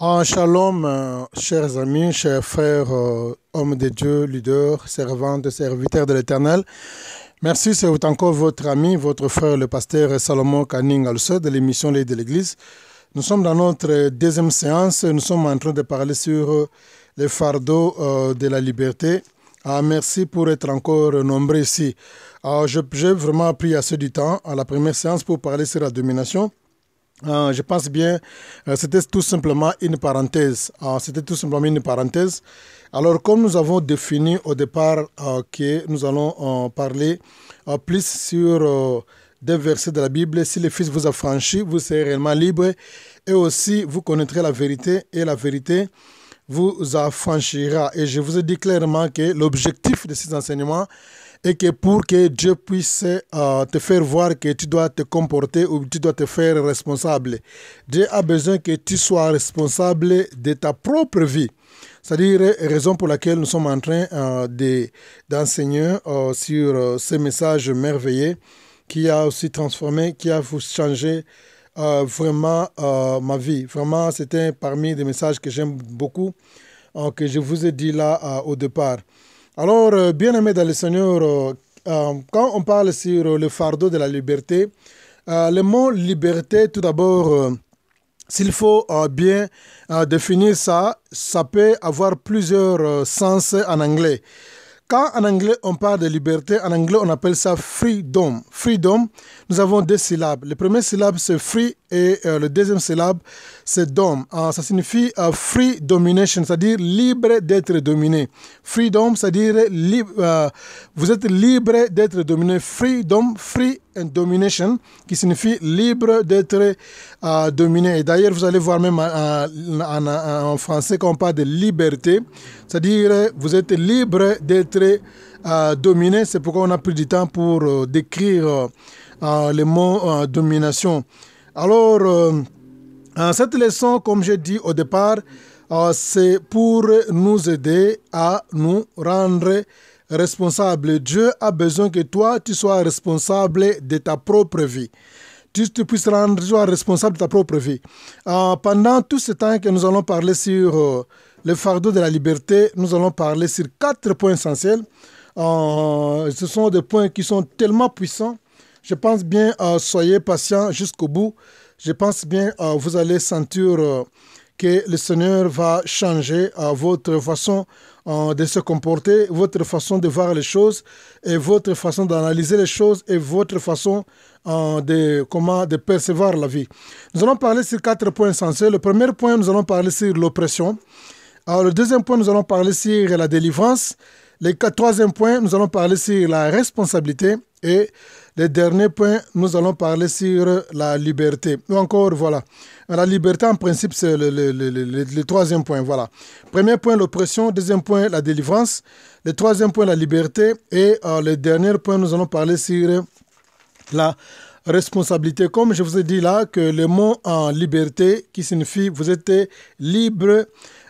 En ah, shalom, euh, chers amis, chers frères, euh, hommes de Dieu, leaders, servantes, serviteurs de l'Éternel. Merci, c'est encore votre ami, votre frère, le pasteur Salomon Canning Alse de l'émission Les de l'Église. Nous sommes dans notre deuxième séance. Nous sommes en train de parler sur le fardeau euh, de la liberté. Ah, merci pour être encore nombreux ici. Ah, j'ai vraiment pris assez du temps à la première séance pour parler sur la domination. Euh, je pense bien, euh, c'était tout simplement une parenthèse. Euh, c'était tout simplement une parenthèse. Alors, comme nous avons défini au départ que nous allons parler plus sur des versets de la Bible, si le Fils vous a franchi, vous serez réellement libre et aussi vous connaîtrez la vérité et la vérité vous affranchira. Et je vous ai dit clairement que l'objectif de ces enseignements et que pour que Dieu puisse euh, te faire voir que tu dois te comporter ou tu dois te faire responsable, Dieu a besoin que tu sois responsable de ta propre vie. C'est-à-dire, raison pour laquelle nous sommes en train euh, d'enseigner euh, sur ce message merveilleux qui a aussi transformé, qui a changé vraiment ma vie. Vraiment, c'était parmi les messages que j'aime beaucoup, que je vous ai dit là au départ. Alors, euh, bien aimés dans le Seigneur, euh, euh, quand on parle sur le fardeau de la liberté, le mot liberté, tout d'abord, s'il faut bien définir ça, ça peut avoir plusieurs sens en anglais. Quand en anglais on parle de liberté, en anglais on appelle ça freedom. Freedom, nous avons deux syllabes. Le premier syllabe c'est free et euh, le deuxième syllabe c'est dom. Ah, ça signifie euh, free domination, c'est-à-dire libre d'être dominé. Freedom, c'est-à-dire euh, vous êtes libre d'être dominé. Freedom, free domination, qui signifie libre d'être euh, dominé. Et d'ailleurs, vous allez voir même euh, en, français qu'on parle de liberté, c'est-à-dire vous êtes libre d'être euh, dominé. C'est pourquoi on a pris du temps pour décrire le mot domination. Alors, cette leçon, comme j'ai dit au départ, c'est pour nous aider à nous rendre responsable. Dieu a besoin que toi, tu sois responsable de ta propre vie. Tu, te puisses rendre toi responsable de ta propre vie. Euh, pendant tout ce temps que nous allons parler sur euh, le fardeau de la liberté, nous allons parler sur quatre points essentiels. Euh, ce sont des points qui sont tellement puissants. Je pense bien, soyez patient jusqu'au bout. Je pense bien, vous allez sentir que le Seigneur va changer votre façon de se comporter, votre façon de voir les choses et votre façon d'analyser les choses et votre façon euh, de, comment, de percevoir la vie. Nous allons parler sur quatre points essentiels. Le premier point, nous allons parler sur l'oppression. Alors, le deuxième point, nous allons parler sur la délivrance. Le troisième point, nous allons parler sur la responsabilité. Et le dernier point, nous allons parler sur la liberté. Ou encore, voilà. La liberté, en principe, c'est le, troisième point. Voilà. Premier point, l'oppression. Deuxième point, la délivrance. Le troisième point, la liberté. Et euh, le dernier point, nous allons parler sur la responsabilité. Comme je vous ai dit là, que le mot en euh, liberté, qui signifie vous êtes libre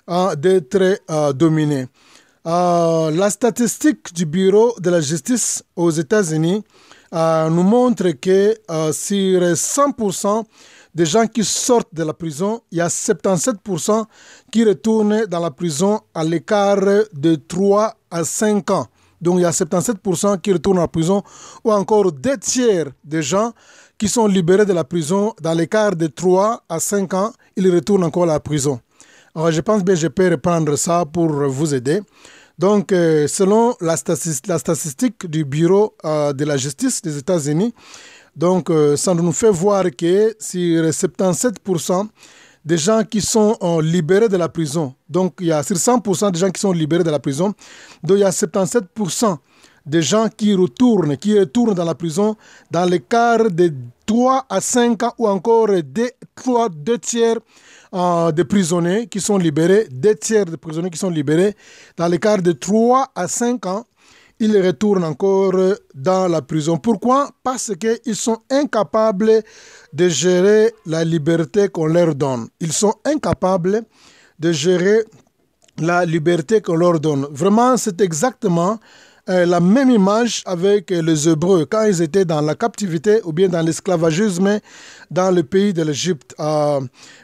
euh, d'être dominé. la statistique du Bureau de la justice aux États-Unis nous montre que sur 100% des gens qui sortent de la prison, il y a 77% qui retournent dans la prison à l'écart de 3 à 5 ans. Donc il y a 77% qui retournent en prison, ou encore deux tiers des gens qui sont libérés de la prison dans l'écart de 3 à 5 ans, ils retournent encore à la prison. Alors je pense que je peux reprendre ça pour vous aider. Donc, euh, selon la la statistique du Bureau euh, de la justice des États-Unis, donc, euh, ça nous fait voir que sur 77% euh, des gens qui sont libérés de la prison, donc il y a sur 100% des gens qui sont libérés de la prison, donc il y a 77% des gens qui retournent, qui retournent dans la prison dans l'écart de 3 à 5 ans ou encore 2, 3, 2 tiers des prisonniers qui sont libérés, 2 tiers de prisonniers qui sont libérés dans l'écart de 3 à 5 ans ils retournent encore dans la prison. Pourquoi Parce qu'ils sont incapables de gérer la liberté qu'on leur donne. Ils sont incapables de gérer la liberté qu'on leur donne. Vraiment, c'est exactement euh, la même image avec les Hébreux quand ils étaient dans la captivité ou bien dans l'esclavagisme dans le pays de l'Égypte. Euh,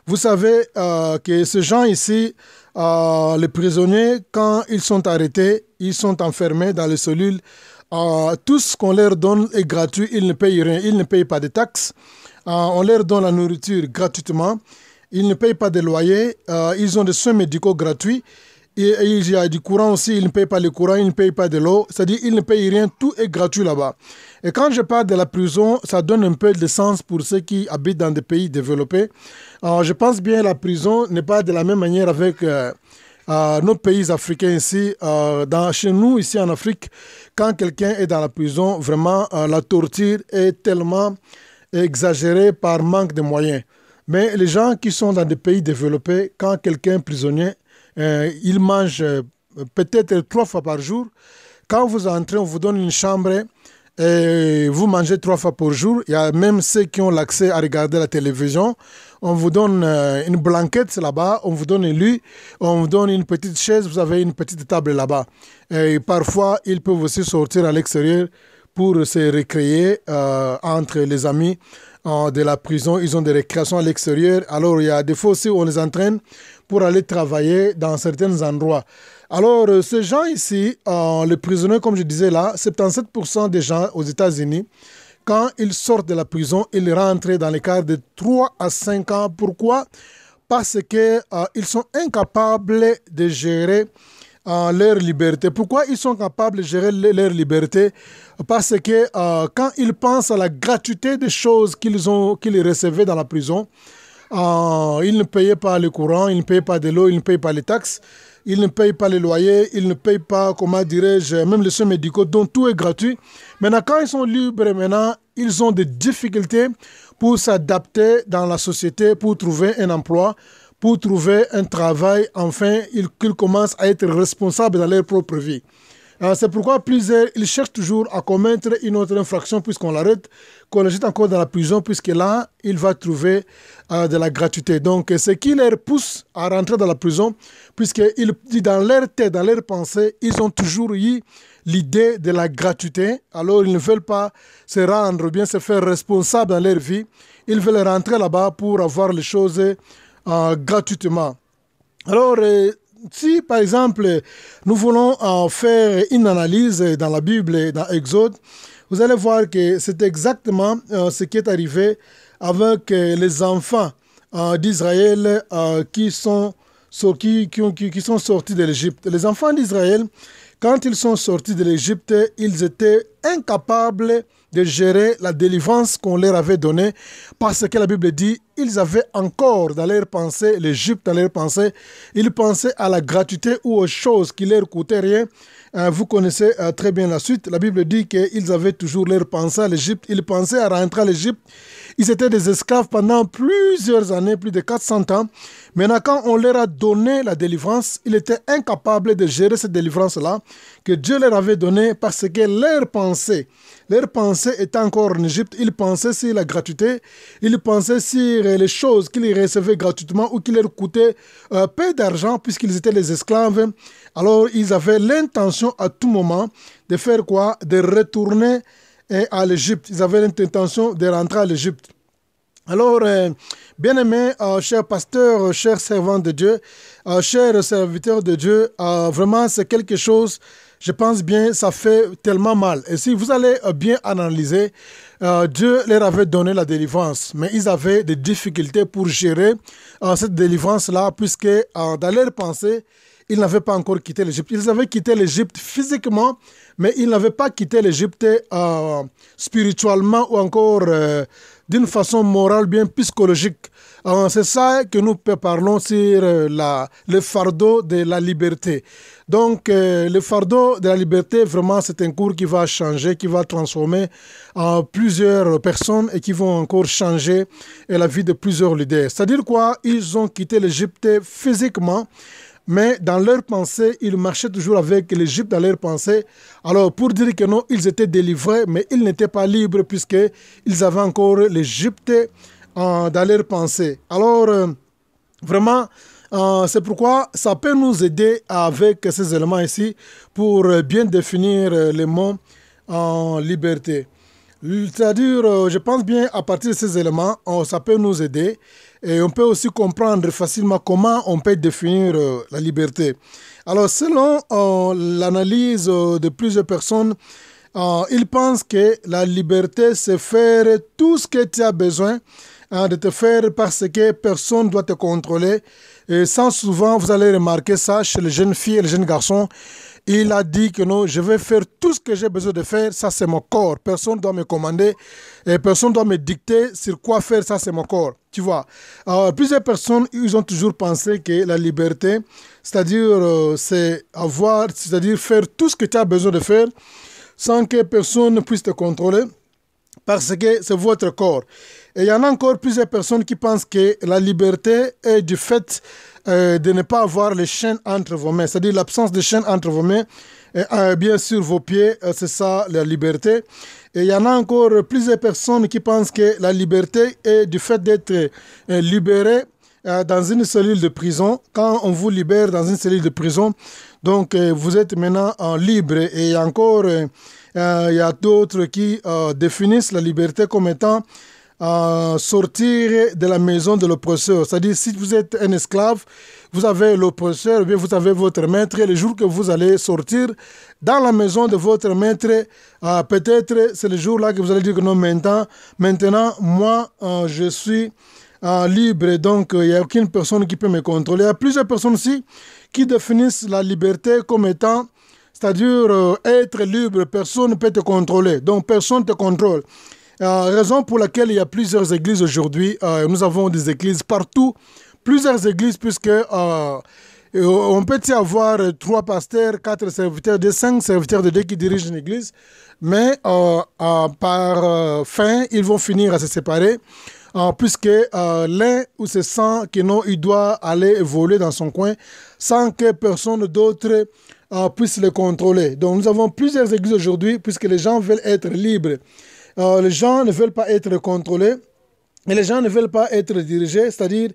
vous savez euh, que ces gens ici euh, les prisonniers, quand ils sont arrêtés, ils sont enfermés dans les cellules. Euh, tout ce qu'on leur donne est gratuit, ils ne payent rien, ils ne payent pas de taxes. Euh, on leur donne la nourriture gratuitement, ils ne payent pas de loyer, ils ont des soins médicaux gratuits. Et il y a du courant aussi, ils ne payent pas le courant, ils ne payent pas de l'eau, c'est-à-dire ils ne payent rien, tout est gratuit là-bas. Et quand je parle de la prison, ça donne un peu de sens pour ceux qui habitent dans des pays développés. Euh, je pense bien que la prison n'est pas de la même manière avec euh, euh, nos pays africains ici. dans, chez nous, ici en Afrique, quand quelqu'un est dans la prison, vraiment, la torture est tellement exagérée par manque de moyens. Mais les gens qui sont dans des pays développés, quand quelqu'un est prisonnier, euh, ils mangent euh, peut-être trois fois par jour. Quand vous entrez, on vous donne une chambre et vous mangez trois fois par jour. Il y a même ceux qui ont l'accès à regarder la télévision. On vous donne euh, une blanquette là-bas, on vous donne lui, on vous donne une petite chaise, vous avez une petite table là-bas. Et parfois, ils peuvent aussi sortir à l'extérieur pour se récréer entre les amis de la prison, ils ont des récréations à l'extérieur. Alors, il y a des fois aussi où on les entraîne pour aller travailler dans certains endroits. Alors, euh, ces gens ici, euh, les prisonniers, comme je disais là, 77% des gens aux États-Unis, quand ils sortent de la prison, ils rentrent dans les cadres de 3 à 5 ans. Pourquoi Parce qu'ils euh, sont incapables de gérer leur liberté. Pourquoi ils sont capables de gérer leur liberté Parce que euh, quand ils pensent à la gratuité des choses qu'ils ont qu'ils recevaient dans la prison, euh, ils ne payaient pas le courant, ils ne payaient pas de l'eau, ils ne payaient pas les taxes, ils ne payaient pas les loyers, ils ne payaient pas, comment dirais-je, même les soins médicaux, dont tout est gratuit. Maintenant, quand ils sont libres, maintenant, ils ont des difficultés pour s'adapter dans la société, pour trouver un emploi pour trouver un travail, enfin, ils, qu'ils commencent à être responsables dans leur propre vie. Euh, c'est pourquoi plusieurs, ils cherchent toujours à commettre une autre infraction puisqu'on l'arrête, qu'on le jette encore dans la prison puisque là, il va trouver euh, de la gratuité. Donc, ce qui les pousse à rentrer dans la prison, puisqu'ils dans leur tête, dans leur pensée, ils ont toujours eu l'idée de la gratuité. Alors, ils ne veulent pas se rendre, bien se faire responsable dans leur vie. Ils veulent rentrer là-bas pour avoir les choses euh, gratuitement. Alors, euh, si par exemple nous voulons euh, faire une analyse dans la Bible, dans Exode, vous allez voir que c'est exactement ce qui est arrivé avec les enfants d'Israël qui sont, qui, qui, qui sont sortis de l'Égypte. Les enfants d'Israël, quand ils sont sortis de l'Égypte, ils étaient incapables de gérer la délivrance qu'on leur avait donnée, parce que la Bible dit, ils avaient encore dans leur pensée l'Égypte, dans leur pensée, ils pensaient à la gratuité ou aux choses qui leur coûtaient rien. Euh, vous connaissez euh, très bien la suite. La Bible dit qu'ils avaient toujours leur pensée à l'Égypte, ils pensaient à rentrer à l'Egypte ils étaient des esclaves pendant plusieurs années, plus de 400 ans. Maintenant, quand on leur a donné la délivrance, ils étaient incapables de gérer cette délivrance-là que Dieu leur avait donnée parce que leur pensée, leur pensée était encore en Égypte. Ils pensaient sur la gratuité, ils pensaient sur euh, les choses qu'ils recevaient gratuitement ou qui leur coûtaient euh, peu d'argent puisqu'ils étaient les esclaves. Alors, ils avaient l'intention à tout moment de faire quoi De retourner et à l'Égypte. Ils avaient l'intention de rentrer à l'Égypte. Alors, euh, bien-aimés, euh, cher chers pasteurs, euh, chers servants de Dieu, cher chers serviteurs de Dieu, vraiment, c'est quelque chose, je pense bien, ça fait tellement mal. Et si vous allez bien analyser, Dieu leur avait donné la délivrance, mais ils avaient des difficultés pour gérer cette délivrance-là, puisque dans leur pensée, ils n'avaient pas encore quitté l'Égypte. Ils avaient quitté l'Égypte physiquement, mais ils n'avaient pas quitté l'Égypte euh, spirituellement ou encore euh, d'une façon morale, bien psychologique. C'est ça que nous parlons sur euh, le fardeau de la liberté. Donc, euh, le fardeau de la liberté, vraiment, c'est un cours qui va changer, qui va transformer plusieurs personnes et qui vont encore changer la vie de plusieurs leaders. C'est-à-dire quoi Ils ont quitté l'Égypte physiquement, mais dans leur pensée, ils marchaient toujours avec l'Égypte dans leur pensée. Alors pour dire que non, ils étaient délivrés, mais ils n'étaient pas libres puisqu'ils avaient encore l'Égypte euh, dans leur pensée. Alors euh, vraiment, euh, c'est pourquoi ça peut nous aider avec ces éléments ici pour bien définir les mots en liberté. Euh, c'est-à-dire, euh, je pense bien, à partir de ces éléments, ça peut nous aider et on peut aussi comprendre facilement comment on peut définir euh, la liberté. Alors, selon l'analyse de plusieurs personnes, ils pensent que la liberté, c'est faire tout ce que tu as besoin hein, de te faire parce que personne ne doit te contrôler. Et sans souvent, vous allez remarquer ça chez les jeunes filles et les jeunes garçons il a dit que non, je vais faire tout ce que j'ai besoin de faire, ça c'est mon corps. Personne ne doit me commander et personne ne doit me dicter sur quoi faire, ça c'est mon corps. Tu vois. Alors, euh, plusieurs personnes, ils ont toujours pensé que la liberté, c'est-à-dire euh, c'est avoir, c'est-à-dire faire tout ce que tu as besoin de faire sans que personne ne puisse te contrôler parce que c'est votre corps. Et il y en a encore plusieurs personnes qui pensent que la liberté est du fait euh, de ne pas avoir les chaînes entre vos mains, c'est-à-dire l'absence de chaînes entre vos mains, et, euh, bien sûr vos pieds, euh, c'est ça la liberté. Et il y en a encore plusieurs personnes qui pensent que la liberté est du fait d'être libéré dans une cellule de prison. Quand on vous libère dans une cellule de prison, donc vous êtes maintenant en libre. Et encore, il y a d'autres qui définissent la liberté comme étant à sortir de la maison de l'oppresseur. C'est-à-dire, si vous êtes un esclave, vous avez l'oppresseur, vous avez votre maître, et le jour que vous allez sortir dans la maison de votre maître, euh, peut-être c'est le jour-là que vous allez dire que non, maintenant, maintenant moi, euh, je suis euh, libre, donc il n'y a aucune personne qui peut me contrôler. Il y a plusieurs personnes aussi qui définissent la liberté comme étant c'est-à-dire être libre, personne ne peut te contrôler. Donc personne ne te contrôle. Euh, raison pour laquelle il y a plusieurs églises aujourd'hui. Euh, nous avons des églises partout, plusieurs églises, puisque euh, on peut y avoir trois pasteurs, quatre serviteurs, des cinq serviteurs de deux qui dirigent une église, mais par fin, ils vont finir à se séparer, puisque l'un ou se sent que non, il doit aller voler dans son coin sans que personne d'autre puisse le contrôler. Donc nous avons plusieurs églises aujourd'hui, puisque les gens veulent être libres. Euh, les gens ne veulent pas être contrôlés et les gens ne veulent pas être dirigés, c'est-à-dire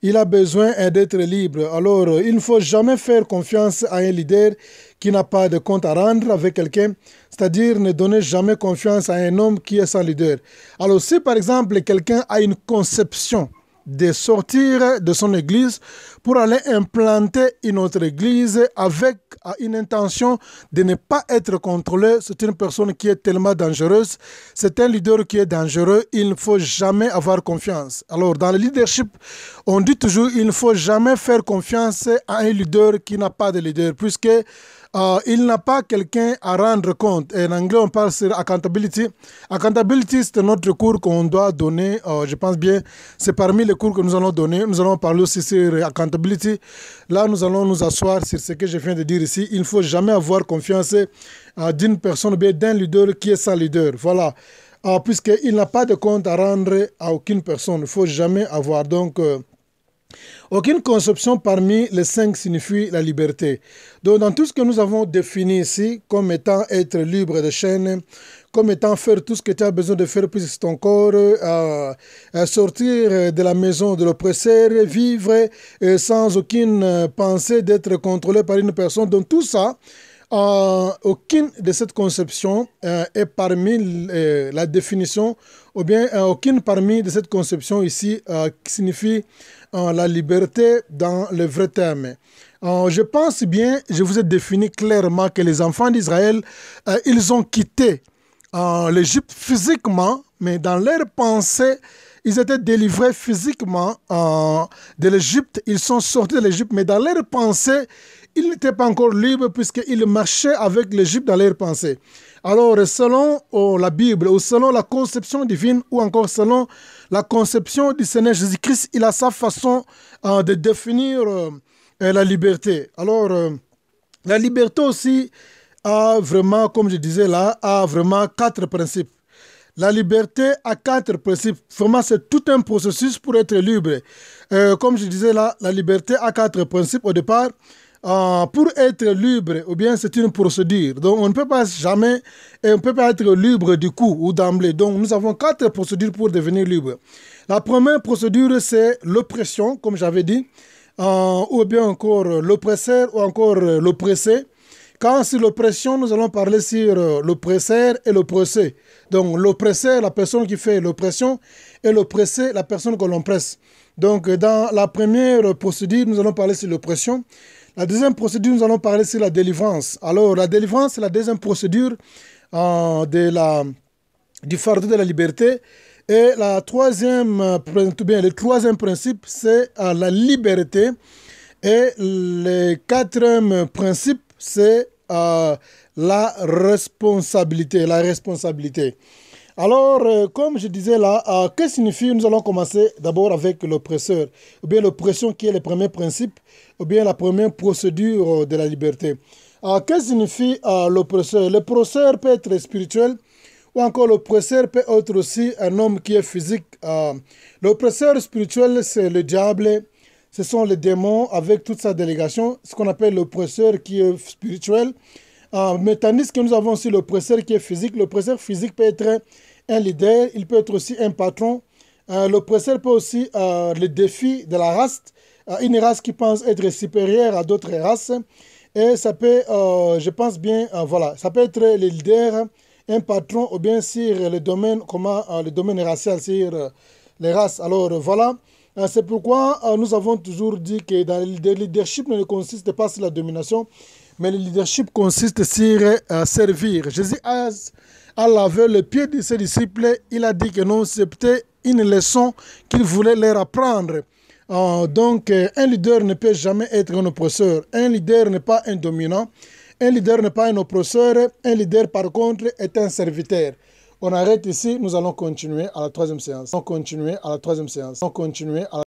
il a besoin hein, d'être libre. Alors, il ne faut jamais faire confiance à un leader qui n'a pas de compte à rendre avec quelqu'un, c'est-à-dire ne donner jamais confiance à un homme qui est sans leader. Alors, si par exemple quelqu'un a une conception de sortir de son église pour aller implanter une autre église avec une intention de ne pas être contrôlé. C'est une personne qui est tellement dangereuse. C'est un leader qui est dangereux. Il ne faut jamais avoir confiance. Alors, dans le leadership, on dit toujours il ne faut jamais faire confiance à un leader qui n'a pas de leader, puisque euh, il n'a pas quelqu'un à rendre compte. en anglais, on parle sur accountability. Accountability, c'est notre cours qu'on doit donner. Euh, je pense bien, c'est parmi les cours que nous allons donner. Nous allons parler aussi sur accountability. Là, nous allons nous asseoir sur ce que je viens de dire ici. Il ne faut jamais avoir confiance euh, d'une personne ou bien d'un leader qui est sans leader. Voilà. Puisqu'il n'a pas de compte à rendre à aucune personne. Il ne faut jamais avoir. Donc, aucune conception parmi les cinq signifie la liberté. Donc, dans tout ce que nous avons défini ici comme étant être libre de chaînes, comme étant faire tout ce que tu as besoin de faire pour ton corps, sortir de la maison de l'oppresseur, vivre euh, sans aucune euh, pensée d'être contrôlé par une personne. Donc, tout ça, euh, aucune de cette conception est parmi la définition, ou bien aucune parmi de cette conception ici signifie la liberté dans le vrai terme. je pense bien, je vous ai défini clairement que les enfants d'Israël, euh, ils ont quitté euh, l'Égypte physiquement, mais dans leur pensée, ils étaient délivrés physiquement euh, de l'Égypte. Ils sont sortis de l'Égypte, mais dans leur pensée, ils n'étaient pas encore libres puisqu'ils marchaient avec l'Égypte dans leur pensée. Alors, selon oh, la Bible, ou selon la conception divine, ou encore selon la conception du Seigneur Jésus-Christ, il a sa façon euh, de définir euh, euh, la liberté. Alors, la liberté aussi a vraiment, comme je disais là, a vraiment quatre principes. La liberté a quatre principes. Vraiment, c'est tout un processus pour être libre. comme je disais là, la liberté a quatre principes au départ. Ah, pour être libre, ou bien c'est une procédure. Donc, on ne peut pas jamais, et on peut pas être libre du coup ou d'emblée. Donc, nous avons quatre procédures pour devenir libre. La première procédure, c'est l'oppression, comme j'avais dit, ah, ou bien encore l'oppresseur ou encore l'oppressé. Quand c'est l'oppression, nous allons parler sur euh, l'oppresseur et l'oppressé. Donc, l'oppresseur, la personne qui fait l'oppression, et l'oppressé, la personne que l'on presse. Donc, dans la première procédure, nous allons parler sur l'oppression. La deuxième procédure, nous allons parler sur la délivrance. Alors, la délivrance, c'est la deuxième procédure euh, de la, du fardeau de la liberté. Et la troisième, euh, bien, le troisième principe, c'est euh, la liberté. Et le quatrième principe, c'est la responsabilité. La responsabilité. Alors, euh, comme je disais là, euh, que signifie Nous allons commencer d'abord avec l'oppresseur, ou bien l'oppression qui est le premier principe, ou bien la première procédure euh, de la liberté. Euh, que signifie l'oppresseur L'oppresseur peut être spirituel, ou encore l'oppresseur peut être aussi un homme qui est physique. l'oppresseur spirituel, c'est le diable, ce sont les démons avec toute sa délégation, ce qu'on appelle l'oppresseur qui est spirituel. mais tandis que nous avons aussi l'oppresseur qui est physique, l'oppresseur physique peut être un leader, il peut être aussi un patron. Euh, L'oppresseur peut aussi euh, le défi de la race, euh, une race qui pense être supérieure à d'autres races. Et ça peut, euh, je pense bien, euh, voilà, ça peut être le leader, un patron ou bien sur le domaine, comment, le domaine racial, sur les races. Alors voilà, c'est pourquoi nous avons toujours dit que dans le leadership ne consiste pas sur la domination, mais le leadership consiste sur servir. Jésus a a lavé les pieds de ses disciples. Il a dit que non, c'était une leçon qu'il voulait leur apprendre. Euh, donc, euh, un leader ne peut jamais être un oppresseur. Un leader n'est pas un dominant. Un leader n'est pas un oppresseur. Un leader, par contre, est un serviteur. On arrête ici. Nous allons continuer à la troisième séance. On continuer à la troisième séance. On continuer à la